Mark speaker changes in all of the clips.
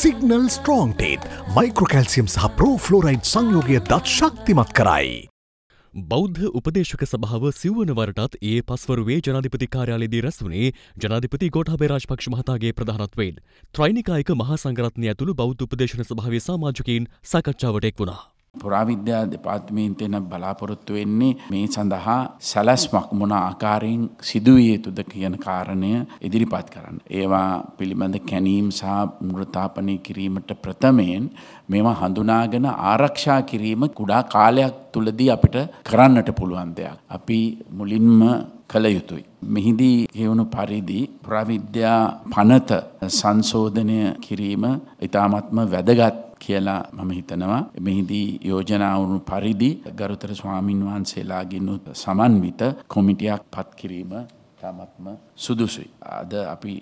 Speaker 1: Signal ස්ට්‍රෝන්ටේත් මයිකෝකැල්සියම් සහ ප්‍රෝෆ්ලෝරයිඩ් සංයෝගය දත් ශක්තිමත් කරයි. බෞද්ධ උපදේශක සභාව සිවනවරටත් ඒ පස්වරුවේ ජනාධිපති කාරයාලයේදී රැස්වුණේ ජනාධිපති ගෝඨාභය රාජපක්ෂ මහතාගේ ප්‍රධානත්වයෙන් ත්‍රයිනිකායක මහා සංඝරත්නය ඇතුළු බෞද්ධ උපදේශන සභාවේ සමාජකයින් සාකච්ඡාවට එක් වුණා.
Speaker 2: පුරාවිද්‍යා දෙපාර්තමේන්තයෙන් බලාපොරොත්තු වෙන්නේ මේ සඳහා සැලැස්මක් මොන ආකාරයෙන් සිදුවිය යුතුද කියන කාරණය ඉදිරිපත් කරන්න. ඒවා පිළිබඳ කැනීම් සහ මෘතාපනය කිරීමට ප්‍රථමයෙන් මේවා හඳුනාගෙන ආරක්ෂා කිරීම කුඩා කාලයක් තුලදී අපිට කරන්නට පුළුවන් දෙයක්. අපි මුලින්ම කළ යුතුයි. මෙහිදී ගෙවුණු පරිදි ප්‍රවිද්‍යා පනත සංශෝධනය කිරීම ඉතාමත්ම වැදගත් කියලා මම හිතනවා. මෙහිදී යෝජනා වුණු පරිදි ගරුතර ස්වාමින් වහන්සේලාගෙන් සමන්විත කොමිටියක් පත් කිරීම තාමත්ම සුදුසුයි. අද අපි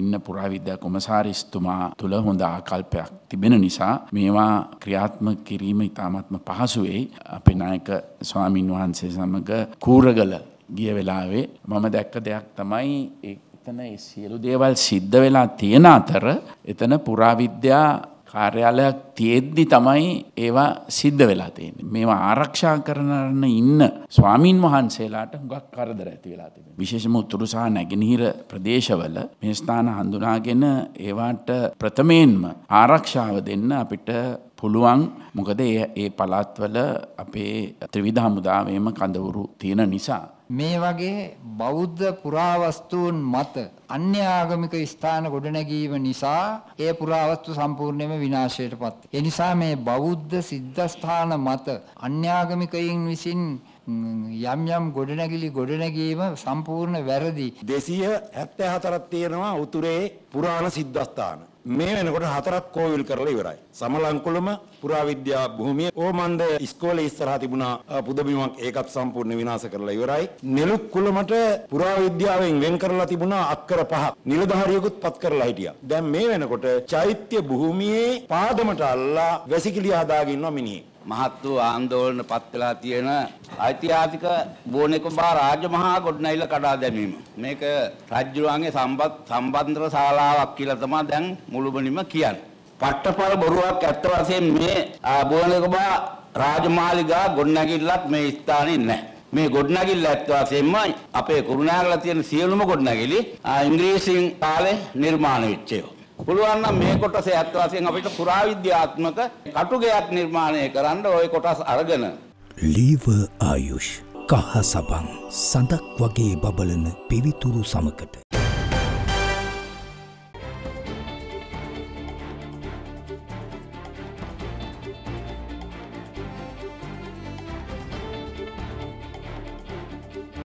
Speaker 2: ඉන්න පුරාවිද්‍යා කොමසාරිස්තුමා තුළ හොඳ ආකල්පයක් තිබෙන නිසා මේවා ක්‍රියාත්මක කිරීම ඉතාමත්ම පහසු වෙයි. අපේ නායක ස්වාමින් වහන්සේ සමග කූරගල ගිය වෙලාවේ මම දැක්ක දෙයක් තමයි එතන ඒ සියලු දේවල් සිද්ධ වෙලා තියෙන අතර එතන පුරාවිද්‍යා කාර්යාලයක් තියෙද්දි තමයි ඒවා සිද්ධ වෙලා තියෙන්නේ. මේවා ආරක්ෂා කරන ඉන්න ස්වාමින් වහන්සේලාට හුඟක් කරදර ඇති වෙලා තිබෙනවා. විශේෂම උතුරු සහ නැගෙනහිර ප්‍රදේශවල මේ ස්ථාන හඳුනාගෙන ඒවාට ප්‍රථමයෙන්ම ආරක්ෂාව දෙන්න අපිට පුළුවන් මොකද ඒ පළාත්වල අපේ ත්‍රිවිධ හමුදාවේම කඳවුරු තියෙන නිසා
Speaker 3: මේ වගේ බෞද්ධ පුරාවස්තුන් මත අන්‍ය ආගමික ස්ථාන ගොඩනැගීම නිසා ඒ පුරාවස්තු සම්පූර්ණයෙන්ම විනාශයටපත්. ඒ නිසා මේ බෞද්ධ සිද්ධාස්ථාන මත අන්‍ය ආගමිකයින් විසින් යම් යම් ගොඩනැගිලි ගොඩනැගීම සම්පූර්ණ වැරදි. 274ක් තියෙනවා උතුරේ පුරාණ සිද්ධාස්ථාන. මේ වෙනකොට
Speaker 1: හතරක් කෝවිල් කරලා ඉවරයි. සමලංකුලම පුරාවිද්‍යා භූමිය ඕමන්ද ඉස්කෝලේ ඉස්සරහා තිබුණා පුදබිමක් ඒකත් සම්පූර්ණ විනාශ කරලා ඉවරයි. නෙළුක් කුලමට පුරාවිද්‍යාවෙන් වෙන් කරලා තිබුණා අක්කර පහක්. නිලධාරියෙකුත් පත් කරලා හිටියා. දැන් මේ වෙනකොට චෛත්‍ය
Speaker 4: භූමියේ පාදමට අල්ලා වැසිකිලි හදාගෙන ඉන්නවා මිනිහේ. මහත් වූ ආන්දෝලන පත් වෙලා තියෙන ඓතිහාසික බෝනෙකොබා රාජමහා ගොඩනැගිල්ල කඩා දැමීම. මේක රජුරුවන්ගේ සම්බත් සම්බන්ධර ශාලාවක් කියලා තමයි දැන් මුළුමනින්ම කියන්නේ. පට්ටපල බොරුවක් ඇත්ත වශයෙන් මේ බෝනෙකොබා රාජමාලිගා ගොඩනැගිල්ලත් මේ ස්ථානේ නැහැ. මේ ගොඩනැගිල්ල ඇත්ත වශයෙන්ම අපේ කුරුණෑගල තියෙන සියලුම ගොඩනැගිලි ඉංග්‍රීසින් කාලේ නිර්මාණය වෙච්ච ඒවා. පුළුවන් නම් මේ කොටස ඇත්ත වශයෙන් අපිට පුරාවිද්‍යාත්මක කටුගයක් නිර්මාණය කරන්න ওই කොටස් අරගෙන
Speaker 3: ලීව ආයුෂ් කහ සබන් සඳක් වගේ බබලන පිවිතුරු සමකට